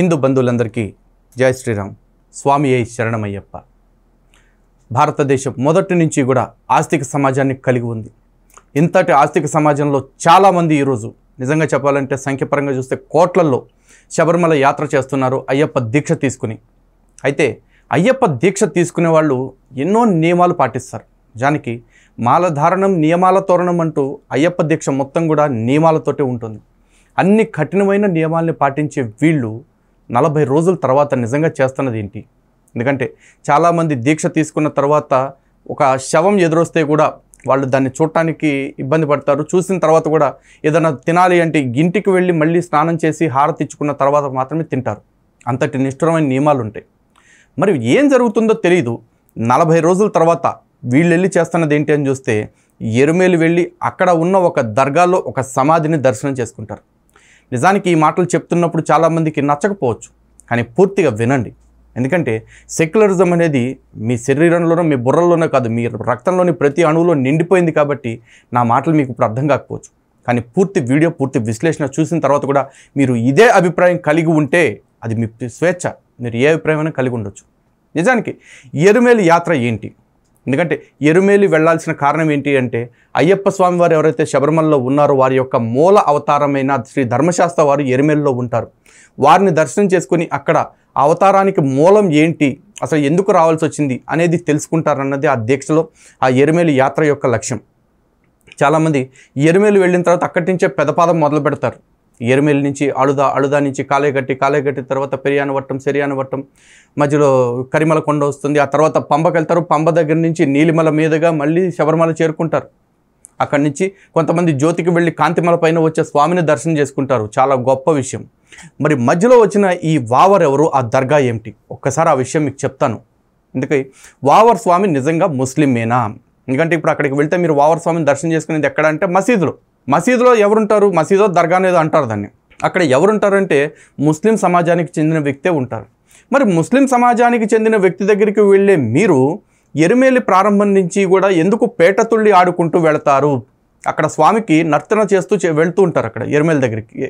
హిందూ బంధువులందరికీ జై శ్రీరామ్ స్వామి అయి శరణమయ్యప్ప భారతదేశం మొదటి నుంచి కూడా ఆస్తిక సమాజాన్ని కలిగి ఉంది ఇంతటి ఆస్తిక సమాజంలో చాలామంది ఈరోజు నిజంగా చెప్పాలంటే సంఖ్యపరంగా చూస్తే కోట్లల్లో శబరిమల యాత్ర చేస్తున్నారు అయ్యప్ప దీక్ష తీసుకుని అయితే అయ్యప్ప దీక్ష తీసుకునే వాళ్ళు ఎన్నో నియమాలు పాటిస్తారు జానికి మాలధారణం నియమాల తోరణం అంటూ అయ్యప్ప దీక్ష మొత్తం కూడా నియమాలతోటే ఉంటుంది అన్ని కఠినమైన నియమాల్ని పాటించే వీళ్ళు నలభై రోజుల తర్వాత నిజంగా చేస్తున్నది ఏంటి ఎందుకంటే చాలామంది దీక్ష తీసుకున్న తర్వాత ఒక శవం ఎదురొస్తే కూడా వాళ్ళు దాన్ని చూడటానికి ఇబ్బంది పడతారు చూసిన తర్వాత కూడా ఏదైనా తినాలి అంటే ఇంటికి వెళ్ళి మళ్ళీ స్నానం చేసి హారతిచ్చుకున్న తర్వాత మాత్రమే తింటారు అంతటి నిష్ఠురమైన నియమాలు ఉంటాయి మరి ఏం జరుగుతుందో తెలియదు నలభై రోజుల తర్వాత వీళ్ళు వెళ్ళి చేస్తున్నది ఏంటి అని చూస్తే ఎరుమేలు వెళ్ళి అక్కడ ఉన్న ఒక దర్గాలో ఒక సమాధిని దర్శనం చేసుకుంటారు నిజానికి ఈ మాటలు చెప్తున్నప్పుడు చాలామందికి నచ్చకపోవచ్చు కానీ పూర్తిగా వినండి ఎందుకంటే సెక్యులరిజం అనేది మీ శరీరంలోనో మీ బుర్రల్లోనో కాదు మీ రక్తంలోని ప్రతి అణువులో నిండిపోయింది కాబట్టి నా మాటలు మీకు ఇప్పుడు అర్థం కాకపోవచ్చు కానీ పూర్తి వీడియో పూర్తి విశ్లేషణ చూసిన తర్వాత కూడా మీరు ఇదే అభిప్రాయం కలిగి ఉంటే అది మీ స్వేచ్ఛ మీరు ఏ అభిప్రాయమైనా కలిగి ఉండొచ్చు నిజానికి ఎరుమేలు యాత్ర ఏంటి ఎందుకంటే ఎరుమేలి వెళ్లాల్సిన కారణం ఏంటి అంటే అయ్యప్ప స్వామి వారు ఎవరైతే శబరిమలలో ఉన్నారో వారి యొక్క మూల అవతారమైన శ్రీ ధర్మశాస్త్ర వారు ఎరుమేలిలో ఉంటారు వారిని దర్శనం చేసుకుని అక్కడ అవతారానికి మూలం ఏంటి అసలు ఎందుకు రావాల్సి వచ్చింది అనేది తెలుసుకుంటారన్నది ఆ దీక్షలో ఆ ఎరుమేలి యాత్ర యొక్క లక్ష్యం చాలామంది ఎరుమేలు వెళ్ళిన తర్వాత అక్కడి నుంచే పెదపాదం మొదలు పెడతారు ఎరుమెల్ నుంచి అడుదా అడుదా నుంచి కాలేగట్టి కాలేగట్టి తర్వాత వట్టం పెరియానవట్టం వట్టం మధ్యలో కరిమల కొండ వస్తుంది ఆ తర్వాత పంబకి వెళ్తారు పంబ దగ్గర నుంచి నీలిమల మీదుగా మళ్ళీ శబరిమల చేరుకుంటారు అక్కడి నుంచి కొంతమంది జ్యోతికి వెళ్ళి కాంతిమల పైన వచ్చే స్వామిని దర్శనం చేసుకుంటారు చాలా గొప్ప విషయం మరి మధ్యలో వచ్చిన ఈ వావర్ ఎవరు ఆ దర్గా ఏమిటి ఒక్కసారి ఆ విషయం మీకు చెప్తాను ఎందుకంటే వావర్ స్వామి నిజంగా ముస్లిమేనా ఎందుకంటే ఇప్పుడు అక్కడికి వెళ్తే మీరు వావర్ స్వామిని దర్శనం చేసుకునేది ఎక్కడ అంటే మసీదులో మసీదులో ఎవరుంటారు మసీదో దర్గా అనేది అంటారు దాన్ని అక్కడ ఎవరుంటారంటే ముస్లిం సమాజానికి చెందిన వ్యక్తే ఉంటారు మరి ముస్లిం సమాజానికి చెందిన వ్యక్తి దగ్గరికి వెళ్ళే మీరు ఎరుమేలి ప్రారంభం నుంచి కూడా ఎందుకు పేటతుళ్ళి ఆడుకుంటూ వెళతారు అక్కడ స్వామికి నర్తన చేస్తూ వెళ్తూ ఉంటారు అక్కడ ఎరుమేలి దగ్గరికి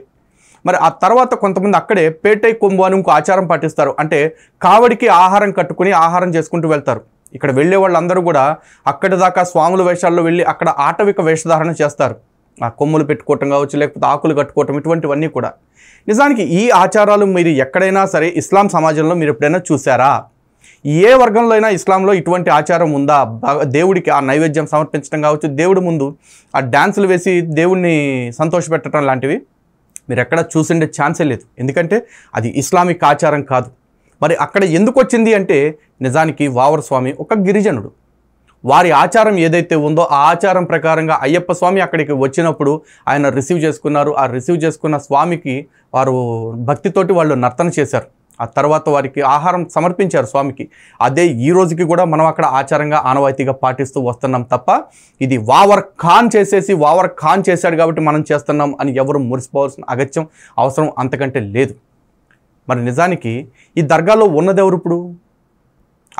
మరి ఆ తర్వాత కొంతమంది అక్కడే పేటై కొంబు అని ఇంకో ఆచారం పాటిస్తారు అంటే కావడికి ఆహారం కట్టుకుని ఆహారం చేసుకుంటూ వెళ్తారు ఇక్కడ వెళ్ళే వాళ్ళందరూ కూడా అక్కడి దాకా స్వాముల వేషాల్లో వెళ్ళి అక్కడ ఆటవిక వేషధారణ చేస్తారు ఆ కొమ్ములు పెట్టుకోవటం కావచ్చు లేకపోతే ఆకులు కట్టుకోవటం ఇటువంటివన్నీ కూడా నిజానికి ఈ ఆచారాలు మీరు ఎక్కడైనా సరే ఇస్లాం సమాజంలో మీరు ఎప్పుడైనా చూసారా ఏ వర్గంలో అయినా ఇస్లాంలో ఇటువంటి ఆచారం ఉందా దేవుడికి ఆ నైవేద్యం సమర్పించడం కావచ్చు దేవుడి ముందు ఆ డ్యాన్సులు వేసి దేవుణ్ణి సంతోషపెట్టడం లాంటివి మీరు ఎక్కడ చూసిండే ఛాన్సే లేదు ఎందుకంటే అది ఇస్లామిక్ ఆచారం కాదు మరి అక్కడ ఎందుకు వచ్చింది అంటే నిజానికి వావర స్వామి ఒక గిరిజనుడు వారి ఆచారం ఏదైతే ఉందో ఆ ఆచారం ప్రకారంగా అయ్యప్ప స్వామి అక్కడికి వచ్చినప్పుడు ఆయన రిసీవ్ చేసుకున్నారు ఆ రిసీవ్ చేసుకున్న స్వామికి వారు భక్తితోటి వాళ్ళు నర్తన చేశారు ఆ తర్వాత వారికి ఆహారం సమర్పించారు స్వామికి అదే ఈ రోజుకి కూడా మనం అక్కడ ఆచారంగా ఆనవాయితీగా పాటిస్తూ వస్తున్నాం తప్ప ఇది వావర్ ఖాన్ చేసేసి వావర్ ఖాన్ చేశాడు కాబట్టి మనం చేస్తున్నాం అని ఎవరు మురిసిపోవాల్సిన అగత్యం అవసరం అంతకంటే లేదు మరి నిజానికి ఈ దర్గాలో ఉన్నదెవరు ఇప్పుడు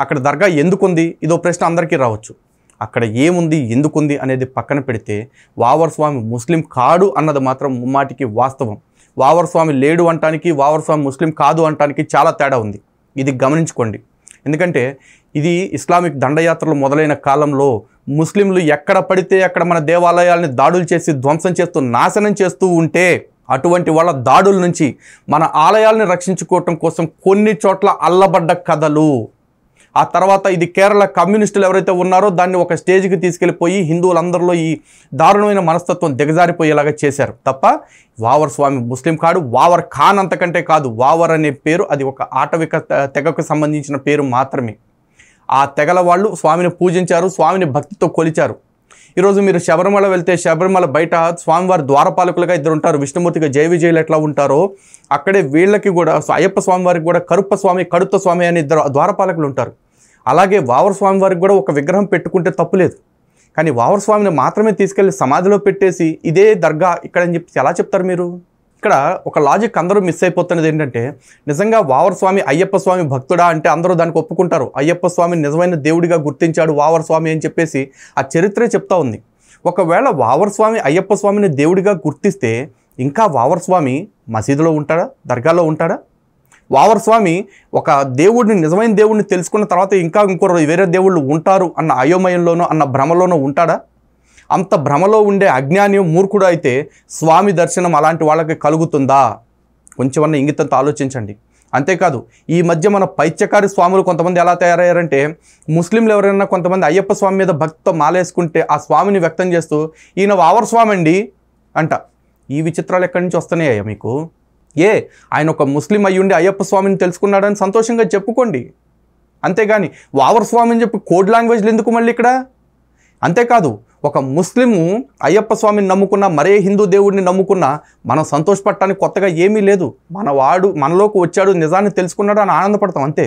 అక్కడ దర్గా ఎందుకుంది ఇదో ప్రశ్న అందరికీ రావచ్చు అక్కడ ఏముంది ఎందుకుంది అనేది పక్కన పెడితే వావర్ స్వామి ముస్లిం కాడు అన్నది మాత్రం ముమ్మాటికి వాస్తవం వావర్ స్వామి లేడు అంటానికి వావర్ స్వామి ముస్లిం కాదు అంటానికి చాలా తేడా ఉంది ఇది గమనించుకోండి ఎందుకంటే ఇది ఇస్లామిక్ దండయాత్రలు మొదలైన కాలంలో ముస్లింలు ఎక్కడ పడితే అక్కడ మన దేవాలయాల్ని దాడులు చేసి ధ్వంసం చేస్తూ నాశనం చేస్తూ ఉంటే అటువంటి వాళ్ళ దాడుల నుంచి మన ఆలయాల్ని రక్షించుకోవటం కోసం కొన్ని చోట్ల అల్లబడ్డ కథలు ఆ తర్వాత ఇది కేరళ కమ్యూనిస్టులు ఎవరైతే ఉన్నారో దాన్ని ఒక స్టేజ్కి తీసుకెళ్ళిపోయి హిందువులందరిలో ఈ దారుణమైన మనస్తత్వం దిగజారిపోయేలాగా చేశారు తప్ప వావర్ స్వామి ముస్లిం కాడు వావర్ ఖాన్ అంతకంటే కాదు వావర్ అనే పేరు అది ఒక ఆటవిక తెగకు సంబంధించిన పేరు మాత్రమే ఆ తెగల వాళ్ళు స్వామిని పూజించారు స్వామిని భక్తితో కొలిచారు ఈరోజు మీరు శబరిమల వెళ్తే శబరిమల బయట స్వామివారి ద్వారపాలకులుగా ఇద్దరు ఉంటారు విష్ణుమూర్తిగా జయ విజయులు ఎట్లా ఉంటారో అక్కడే వీళ్ళకి కూడా అయ్యప్ప స్వామివారికి కూడా కరుప్ప స్వామి కడుత్త స్వామి అనే ఇద్దరు ద్వారపాలకులు ఉంటారు అలాగే వావర స్వామివారికి కూడా ఒక విగ్రహం పెట్టుకుంటే తప్పులేదు కానీ వావర స్వామిని మాత్రమే తీసుకెళ్లి సమాధిలో పెట్టేసి ఇదే దర్గా ఇక్కడని చెప్పి ఎలా చెప్తారు మీరు ఇక్కడ ఒక లాజిక్ అందరూ మిస్ అయిపోతున్నది ఏంటంటే నిజంగా వావర్ స్వామి అయ్యప్ప స్వామి భక్తుడా అంటే అందరూ దానికి ఒప్పుకుంటారు అయ్యప్ప స్వామి నిజమైన దేవుడిగా గుర్తించాడు వావర్ స్వామి అని చెప్పేసి ఆ చరిత్రే చెప్తా ఉంది ఒకవేళ వావర్ స్వామి అయ్యప్ప స్వామిని దేవుడిగా గుర్తిస్తే ఇంకా వావర్ స్వామి మసీదులో ఉంటాడా దర్గాలో ఉంటాడా వావర్ స్వామి ఒక దేవుడిని నిజమైన దేవుడిని తెలుసుకున్న తర్వాత ఇంకా ఇంకో వేరే దేవుళ్ళు ఉంటారు అన్న అయోమయంలోనో అన్న భ్రమలోనో ఉంటాడా అంత భ్రమలో ఉండే అజ్ఞాని మూర్ఖుడు అయితే స్వామి దర్శనం అలాంటి వాళ్ళకి కలుగుతుందా కొంచెమన్న ఇంగితంత ఆలోచించండి అంతేకాదు ఈ మధ్య మన పైత్యకారి స్వాములు కొంతమంది ఎలా తయారయ్యారంటే ముస్లింలు ఎవరైనా కొంతమంది అయ్యప్ప స్వామి మీద భక్తితో మాలేసుకుంటే ఆ స్వామిని వ్యక్తం చేస్తూ ఈయన వావర్ స్వామి అండి అంట ఈ విచిత్రాలు ఎక్కడి నుంచి వస్తున్నాయ్యా మీకు ఏ ఆయన ఒక ముస్లిం అయ్యుండి అయ్యప్ప స్వామిని తెలుసుకున్నాడని సంతోషంగా చెప్పుకోండి అంతేగాని వావర్ స్వామి అని చెప్పి కోడ్ లాంగ్వేజ్లు ఎందుకు మళ్ళీ ఇక్కడ అంతేకాదు ఒక ముస్లిము అయ్యప్ప స్వామిని నమ్ముకున్న మరే హిందూ దేవుడిని నమ్ముకున్న మనం సంతోషపడటానికి కొత్తగా ఏమీ లేదు మన వాడు మనలోకి వచ్చాడు నిజాన్ని తెలుసుకున్నాడు అని ఆనందపడతాం అంతే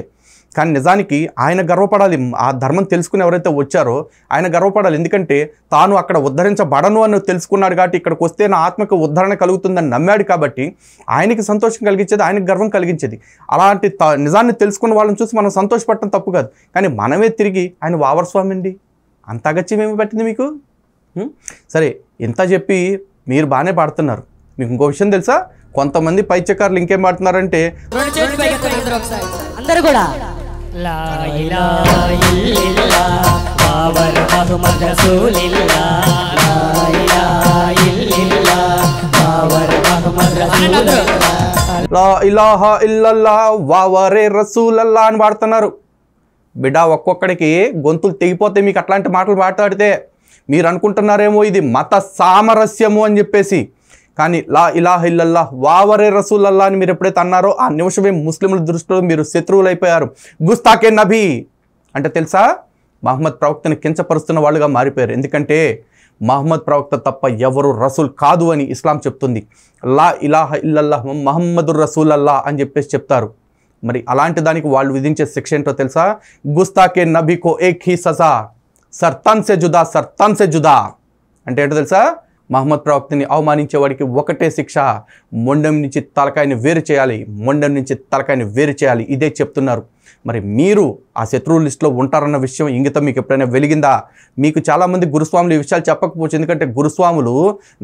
కానీ నిజానికి ఆయన గర్వపడాలి ఆ ధర్మం తెలుసుకుని ఎవరైతే వచ్చారో ఆయన గర్వపడాలి ఎందుకంటే తాను అక్కడ ఉద్ధరించబడను అని తెలుసుకున్నాడు కాబట్టి ఇక్కడికి వస్తే నా ఆత్మకు ఉద్ధరణ కలుగుతుందని నమ్మాడు కాబట్టి ఆయనకి సంతోషం కలిగించేది ఆయనకు గర్వం కలిగించేది అలాంటి నిజాన్ని తెలుసుకున్న వాళ్ళని చూసి మనం సంతోషపడటం తప్పు కాదు కానీ మనమే తిరిగి ఆయన వావరస్వామి అండి అంత ఏమి పట్టింది మీకు సరే ఇంత చెప్పి మీరు బాగానే పాడుతున్నారు మీకు ఇంకో విషయం తెలుసా కొంతమంది పైచకారులు ఇంకేం పాడుతున్నారంటే అందరూ కూడా ఇలా ఇల్లల్లా వావరే రసూలల్లా అని పాడుతున్నారు బిడ్డ ఒక్కొక్కడికి గొంతులు తెగిపోతే మీకు అట్లాంటి మాటలు మాట్లాడితే మీరు అనుకుంటున్నారేమో ఇది మత సామరస్యము అని చెప్పేసి కానీ లా ఇలాహ ఇల్లల్లా వావరే రసూలల్లా అని మీరు ఎప్పుడైతే అన్నారో ఆ నిమిషమే ముస్లింల దృష్టిలో మీరు శత్రువులైపోయారు గుస్తాకే నబీ అంటే తెలుసా మహమ్మద్ ప్రవక్తను కించపరుస్తున్న వాళ్ళుగా మారిపోయారు ఎందుకంటే మహమ్మద్ ప్రవక్త తప్ప ఎవరు రసూల్ కాదు అని ఇస్లాం చెప్తుంది లా ఇలాహ ఇల్లల్లా మహమ్మదుర్ అల్లా అని చెప్పేసి చెప్తారు మరి అలాంటి దానికి వాళ్ళు విధించే శిక్ష ఏంటో తెలుసా గుస్తాకే నభికో ఏక్ ఖీ సజా సర్తాన్ సే జుదా సర్తాన్ సే జుదా అంటే ఏంటో తెలుసా మహమ్మద్ ప్రవక్తని అవమానించేవాడికి ఒకటే శిక్ష మొండెం నుంచి తలకాయని వేరు చేయాలి మొండెం నుంచి తలకాయని వేరు చేయాలి ఇదే చెప్తున్నారు మరి మీరు ఆ శత్రువు లిస్టులో ఉంటారన్న విషయం ఇంగితం మీకు ఎప్పుడైనా వెలిగిందా మీకు చాలామంది గురుస్వాములు ఈ విషయాలు చెప్పకపోవచ్చు ఎందుకంటే గురుస్వాములు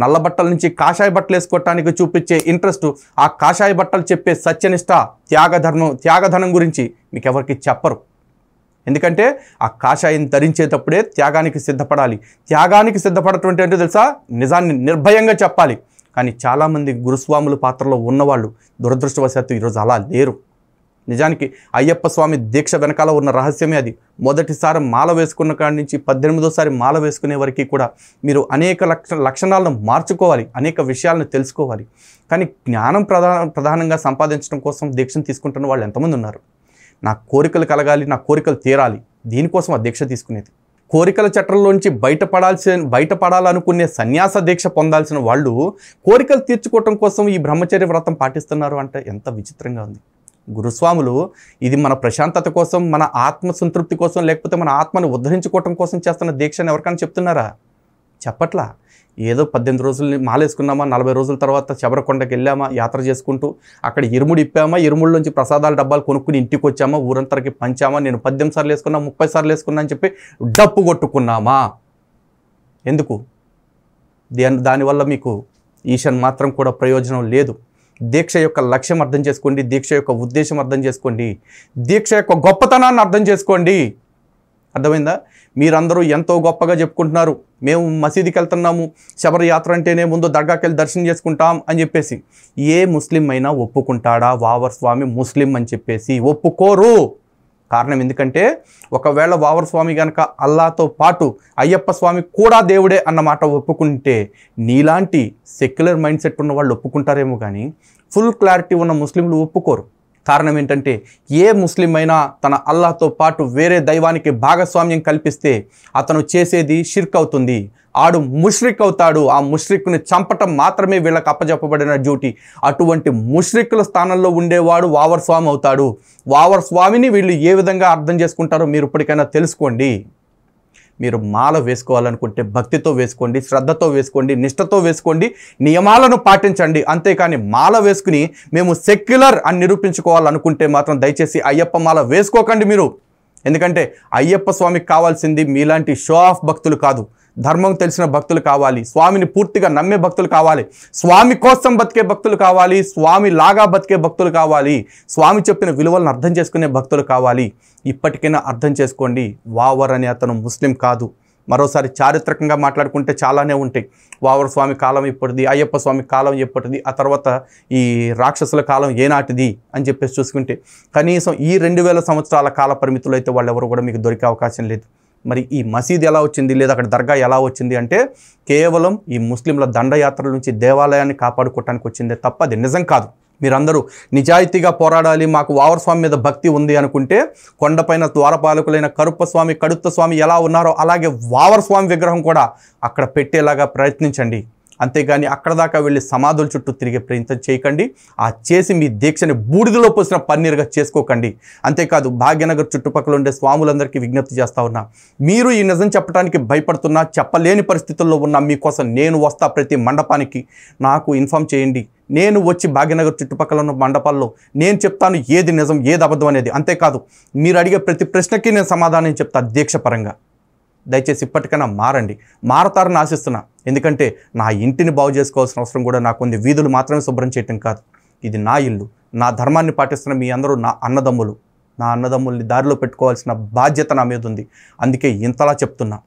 నల్ల బట్టల నుంచి కాషాయ బట్టలు వేసుకోవటానికి చూపించే ఇంట్రెస్ట్ ఆ కాషాయ బట్టలు చెప్పే సత్యనిష్ట త్యాగధర్మం త్యాగధనం గురించి మీకు ఎవరికి చెప్పరు ఎందుకంటే ఆ కాషాయం ధరించేటప్పుడే త్యాగానికి సిద్ధపడాలి త్యాగానికి సిద్ధపడటువంటి అంటే తెలుసా నిజాన్ని నిర్భయంగా చెప్పాలి కానీ చాలామంది గురుస్వాముల పాత్రలో ఉన్నవాళ్ళు దురదృష్టవశాత్తు ఈరోజు అలా లేరు నిజానికి అయ్యప్ప స్వామి దీక్ష వెనకాల ఉన్న రహస్యమే అది మొదటిసారి మాల వేసుకున్న కాడి నుంచి పద్దెనిమిదోసారి మాల వేసుకునే వరకు కూడా మీరు అనేక లక్ష లక్షణాలను మార్చుకోవాలి అనేక విషయాలను తెలుసుకోవాలి కానీ జ్ఞానం ప్రధాన ప్రధానంగా సంపాదించడం కోసం దీక్షను తీసుకుంటున్న వాళ్ళు ఎంతమంది ఉన్నారు నా కోరికలు కలగాలి నా కోరికలు తీరాలి దీనికోసం ఆ దీక్ష తీసుకునేది కోరికల చట్టంలోంచి బయటపడాల్సిన బయటపడాలనుకునే సన్యాస దీక్ష పొందాల్సిన వాళ్ళు కోరికలు తీర్చుకోవటం కోసం ఈ బ్రహ్మచర్య వ్రతం పాటిస్తున్నారు అంటే ఎంత విచిత్రంగా ఉంది గురుస్వాములు ఇది మన ప్రశాంతత కోసం మన ఆత్మ సంతృప్తి కోసం లేకపోతే మన ఆత్మను ఉద్ధరించుకోవటం కోసం చేస్తున్న దీక్షను ఎవరికైనా చెప్తున్నారా చెప్పట్లా ఏదో పద్దెనిమిది రోజులు మాలేసుకున్నామా నలభై రోజుల తర్వాత శబరకొండకి వెళ్ళామా యాత్ర చేసుకుంటూ అక్కడ ఇరుముడు ఇప్పామా ఇరుముడి నుంచి ప్రసాదాల డబ్బాలు కొనుక్కుని ఇంటికి వచ్చామా ఊరంతరకి పంచామా నేను పద్దెనిమిది సార్లు వేసుకున్నా ముప్పై సార్లు వేసుకున్నా అని చెప్పి డప్పు కొట్టుకున్నామా ఎందుకు దాని దానివల్ల మీకు ఈశన్ మాత్రం కూడా ప్రయోజనం లేదు దీక్ష యొక్క లక్ష్యం అర్థం చేసుకోండి దీక్ష యొక్క ఉద్దేశం అర్థం చేసుకోండి దీక్ష యొక్క గొప్పతనాన్ని అర్థం చేసుకోండి అర్థమైందా మీరందరూ ఎంతో గొప్పగా చెప్పుకుంటున్నారు మేము మసీదుకి వెళ్తున్నాము శబరయాత్ర అంటేనే ముందు దర్గాకి వెళ్ళి దర్శనం చేసుకుంటాం అని చెప్పేసి ఏ ముస్లిం అయినా ఒప్పుకుంటాడా వావర్ స్వామి ముస్లిం అని చెప్పేసి ఒప్పుకోరు కారణం ఎందుకంటే ఒకవేళ వావర స్వామి గనక అల్లాతో పాటు అయ్యప్ప స్వామి కూడా దేవుడే అన్నమాట ఒప్పుకుంటే నీలాంటి సెక్యులర్ మైండ్ సెట్ ఉన్న వాళ్ళు ఒప్పుకుంటారేమో కానీ ఫుల్ క్లారిటీ ఉన్న ముస్లింలు ఒప్పుకోరు కారణం ఏంటంటే ఏ ముస్లిం అయినా తన అల్లాహతో పాటు వేరే దైవానికి భాగస్వామ్యం కల్పిస్తే అతను చేసేది షిర్క్ అవుతుంది ఆడు ముష్రిక్ అవుతాడు ఆ ముష్రిక్ని చంపటం మాత్రమే వీళ్ళకి అప్పజెప్పబడిన డ్యూటీ అటువంటి ముష్రిక్ల స్థానంలో ఉండేవాడు వావర్ స్వామి అవుతాడు వావర్ స్వామిని వీళ్ళు ఏ విధంగా అర్థం చేసుకుంటారో మీరు ఇప్పటికైనా తెలుసుకోండి మీరు మాల వేసుకోవాలనుకుంటే భక్తితో వేసుకోండి శ్రద్ధతో వేసుకోండి నిష్టతో వేసుకోండి నియమాలను పాటించండి అంతేకాని మాల వేసుకుని మేము సెక్యులర్ అని నిరూపించుకోవాలనుకుంటే మాత్రం దయచేసి అయ్యప్ప మాల వేసుకోకండి మీరు ఎందుకంటే అయ్యప్ప స్వామికి కావాల్సింది మీలాంటి షో ఆఫ్ భక్తులు కాదు ధర్మం తెలిసిన భక్తులు కావాలి స్వామిని పూర్తిగా నమ్మే భక్తులు కావాలి స్వామి కోసం బతికే భక్తులు కావాలి స్వామి లాగా బతికే భక్తులు కావాలి స్వామి చెప్పిన విలువలను అర్థం చేసుకునే భక్తులు కావాలి ఇప్పటికైనా అర్థం చేసుకోండి వావర్ అనే అతను ముస్లిం కాదు మరోసారి చారిత్రకంగా మాట్లాడుకుంటే చాలానే ఉంటాయి వావర్ స్వామి కాలం ఇప్పటిది అయ్యప్ప స్వామి కాలం ఎప్పటిది ఆ తర్వాత ఈ రాక్షసుల కాలం ఏనాటిది అని చెప్పేసి చూసుకుంటే కనీసం ఈ రెండు వేల సంవత్సరాల కాల పరిమితులు అయితే ఎవరు కూడా మీకు దొరికే అవకాశం లేదు మరి ఈ మసీద్ ఎలా వచ్చింది లేదా అక్కడ దర్గా ఎలా వచ్చింది అంటే కేవలం ఈ ముస్లింల దండయాత్రల నుంచి దేవాలయాన్ని కాపాడుకోవటానికి వచ్చిందే తప్ప అది నిజం కాదు మీరందరూ నిజాయితీగా పోరాడాలి మాకు వావరస్వామి మీద భక్తి ఉంది అనుకుంటే కొండపైన ద్వారపాలకులైన కరుప్పస్వామి స్వామి ఎలా ఉన్నారో అలాగే వావరస్వామి విగ్రహం కూడా అక్కడ పెట్టేలాగా ప్రయత్నించండి అంతేగాని అక్కడ దాకా వెళ్ళి సమాధుల చుట్టూ తిరిగే ప్రయత్నం చేయకండి ఆ చేసి మీ దీక్షని బూడిదలో పోసిన పన్నీరుగా చేసుకోకండి అంతేకాదు భాగ్యనగర్ చుట్టుపక్కల ఉండే స్వాములందరికీ విజ్ఞప్తి చేస్తూ ఉన్నా మీరు ఈ నిజం చెప్పడానికి భయపడుతున్నా చెప్పలేని పరిస్థితుల్లో ఉన్నా మీకోసం నేను వస్తా ప్రతి మండపానికి నాకు ఇన్ఫామ్ చేయండి నేను వచ్చి భాగ్యనగర్ చుట్టుపక్కల ఉన్న మండపాల్లో నేను చెప్తాను ఏది నిజం ఏది అబద్ధం అనేది అంతేకాదు మీరు అడిగే ప్రతి ప్రశ్నకి నేను సమాధానం చెప్తాను దీక్షపరంగా దయచేసి ఇప్పటికైనా మారండి మారతారని ఆశిస్తున్నా ఎందుకంటే నా ఇంటిని బాగు చేసుకోవాల్సిన అవసరం కూడా నాకు కొన్ని వీధులు మాత్రమే శుభ్రం చేయటం కాదు ఇది నా ఇల్లు నా ధర్మాన్ని పాటిస్తున్న మీ అందరూ నా అన్నదమ్ములు నా అన్నదమ్ముల్ని దారిలో పెట్టుకోవాల్సిన బాధ్యత నా మీద ఉంది అందుకే ఇంతలా చెప్తున్నా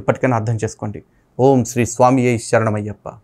ఇప్పటికైనా అర్థం చేసుకోండి ఓం శ్రీ స్వామి శరణమయ్యప్ప